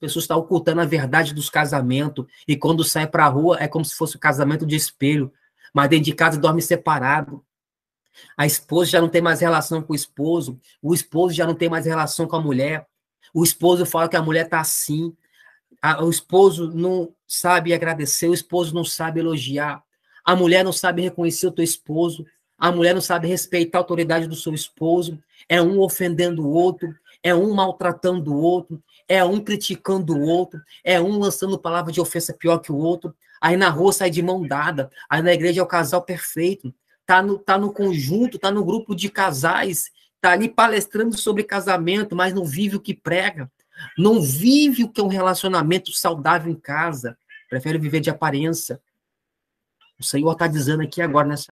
pessoas estão ocultando a verdade dos casamentos e quando sai para a rua é como se fosse o um casamento de espelho, mas dentro de casa dorme separado. A esposa já não tem mais relação com o esposo, o esposo já não tem mais relação com a mulher. O esposo fala que a mulher está assim, a, o esposo não sabe agradecer, o esposo não sabe elogiar, a mulher não sabe reconhecer o teu esposo, a mulher não sabe respeitar a autoridade do seu esposo, é um ofendendo o outro, é um maltratando o outro, é um criticando o outro, é um lançando palavra de ofensa pior que o outro, aí na rua sai de mão dada, aí na igreja é o casal perfeito, tá no, tá no conjunto, tá no grupo de casais, tá ali palestrando sobre casamento, mas não vive o que prega, não vive o que é um relacionamento saudável em casa, prefere viver de aparência. O Senhor está dizendo aqui agora nessa